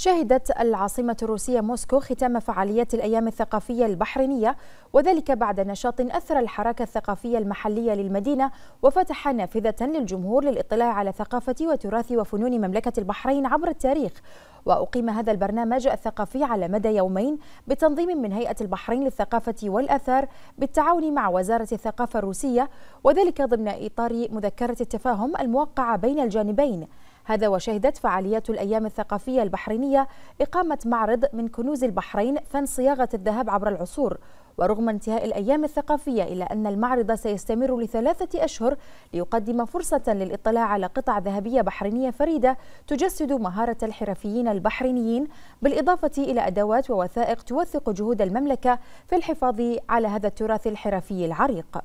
شهدت العاصمة الروسية موسكو ختام فعاليات الأيام الثقافية البحرينية وذلك بعد نشاط أثر الحركة الثقافية المحلية للمدينة وفتح نافذة للجمهور للإطلاع على ثقافة وتراث وفنون مملكة البحرين عبر التاريخ وأقيم هذا البرنامج الثقافي على مدى يومين بتنظيم من هيئة البحرين للثقافة والأثار بالتعاون مع وزارة الثقافة الروسية وذلك ضمن إطار مذكرة التفاهم الموقعة بين الجانبين هذا وشهدت فعاليات الأيام الثقافية البحرينية إقامة معرض من كنوز البحرين فن صياغة الذهب عبر العصور ورغم انتهاء الأيام الثقافية إلا أن المعرض سيستمر لثلاثة أشهر ليقدم فرصة للإطلاع على قطع ذهبية بحرينية فريدة تجسد مهارة الحرفيين البحرينيين بالإضافة إلى أدوات ووثائق توثق جهود المملكة في الحفاظ على هذا التراث الحرفي العريق